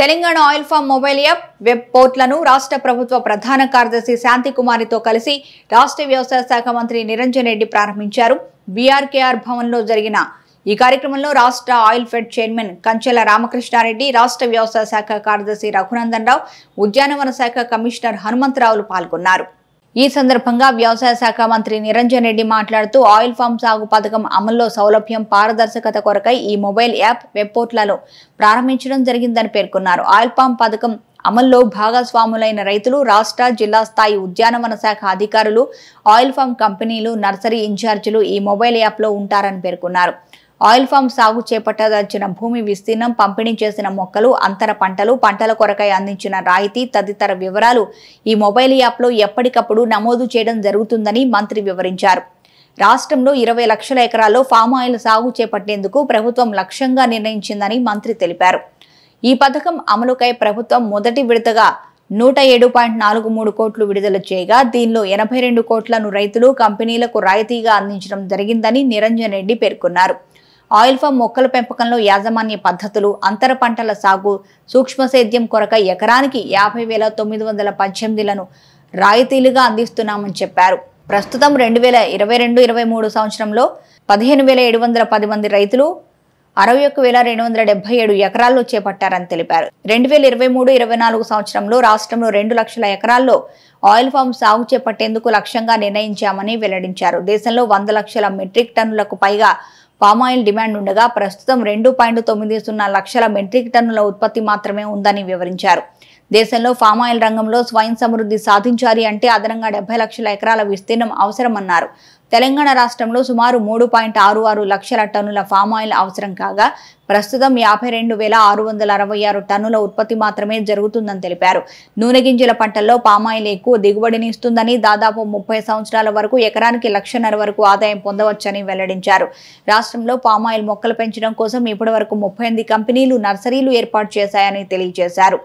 Telangana oil farm mobile app web పోర్ట్లను రాష్ట్ర ప్రభుత్వ ప్రధాన కార్యదర్శి శాంతికుమారితో కలిసి రాష్ట్ర వ్యవసాయ శాఖ మంత్రి నిరంజన్ రెడ్డి ప్రారంభించారు బీఆర్కేఆర్ భవన్లో జరిగిన ఈ కార్యక్రమంలో రాష్ట్ర oil fed chairman Kanchela Ramakrishna Reddy రాష్ట్ర వ్యవసాయ శాఖ కార్యదర్శి రఘునందన్ రావు ఉద్యానవన శాఖ కమిషనర్ హనుమంతరావులు పాల్గొన్నారు ఈ సందర్భంగా వ్యవసాయ శాఖ మంత్రి నిరంజన్ రెడ్డి మాట్లాడుతూ ఆయిల్ ఫామ్ సాగు పథకం అమల్లో సౌలభ్యం పారదర్శకత కొరకై ఈ మొబైల్ యాప్ వెబ్ పోర్టులలో ప్రారంభించడం జరిగిందని పేర్కొన్నారు ఆయిల్ ఫామ్ పథకం అమల్లో భాగస్వాములైన రైతులు రాష్ట్ర జిల్లా స్థాయి ఉద్యానవన శాఖ అధికారులు ఆయిల్ ఫామ్ కంపెనీలు నర్సరీ ఇన్ఛార్జీలు ఈ మొబైల్ యాప్లో ఉంటారని పేర్కొన్నారు ఆయిల్ ఫామ్ సాగు చేపట్టదలిచిన భూమి విస్తీర్ణం పంపిణీ చేసిన మొక్కలు అంతర పంటలు పంటల కొరకై అందించిన రాయితీ తదితర వివరాలు ఈ మొబైల్ యాప్లో ఎప్పటికప్పుడు నమోదు చేయడం జరుగుతుందని మంత్రి వివరించారు రాష్ట్రంలో ఇరవై లక్షల ఎకరాల్లో ఫామ్ ఆయిల్ సాగు చేపట్టేందుకు ప్రభుత్వం లక్ష్యంగా నిర్ణయించిందని మంత్రి తెలిపారు ఈ పథకం అమలుకై ప్రభుత్వం మొదటి విడతగా నూట ఏడు పాయింట్ నాలుగు మూడు కోట్లు విడుదల చేయగా దీనిలో ఎనభై రెండు కోట్లను రైతులు కంపెనీలకు రాయితీగా అందించడం జరిగిందని నిరంజన్ రెడ్డి పేర్కొన్నారు ఆయిల్ ఫామ్ మొక్కల పెంపకంలో యాజమాన్య పద్ధతులు అంతర పంటల సాగు సూక్ష్మ సేద్యం కొరక ఎకరానికి యాభై వేల తొమ్మిది వందల పద్దెనిమిదిలను రాయితీలుగా అందిస్తున్నామని చెప్పారు ప్రస్తుతం రెండు వేల ఇరవై రెండు ఇరవై మూడు సంవత్సరంలో పదిహేను వేల ఏడు వందల పది మంది రైతులు అరవై ఒక్క వేల రెండు వందల డెబ్బై ఏడు ఎకరాల్లో చేపట్టారని తెలిపారు రెండు వేల ఇరవై మూడు ఇరవై నాలుగు సంవత్సరంలో రాష్ట్రంలో రెండు లక్షల ఎకరాల్లో ఆయిల్ ఫామ్ సాగు చేపట్టేందుకు లక్ష్యంగా నిర్ణయించామని వెల్లడించారు దేశంలో వంద లక్షల మెట్రిక్ టన్నులకు పైగా పామాయిల్ డిమాండ్ ఉండగా ప్రస్తుతం రెండు పాయింట్ తొమ్మిది సున్నా లక్షల మెట్రిక్ టన్నుల ఉత్పత్తి మాత్రమే ఉందని వివరించారు దేశంలో పామాయిల్ రంగంలో స్వయం సమృద్ధి సాధించాలి అంటే అదనంగా డెబ్బై లక్షల ఎకరాల విస్తీర్ణం అవసరమన్నారు తెలంగాణ రాష్ట్రంలో సుమారు మూడు పాయింట్ ఆరు ఆరు లక్షల టన్నుల పామాయిల్ అవసరం కాగా ప్రస్తుతం యాభై రెండు వేల ఆరు వందల అరవై ఆరు టన్నుల ఉత్పత్తి మాత్రమే జరుగుతుందని తెలిపారు నూనె గింజల పంటల్లో పామాయిల్ ఎక్కువ దిగుబడిని ఇస్తుందని దాదాపు ముప్పై సంవత్సరాల వరకు ఎకరానికి లక్షన్నర వరకు ఆదాయం పొందవచ్చని వెల్లడించారు రాష్ట్రంలో పామాయిల్ మొక్కలు పెంచడం కోసం ఇప్పటి వరకు ముప్పై కంపెనీలు నర్సరీలు ఏర్పాటు చేశాయని తెలియజేశారు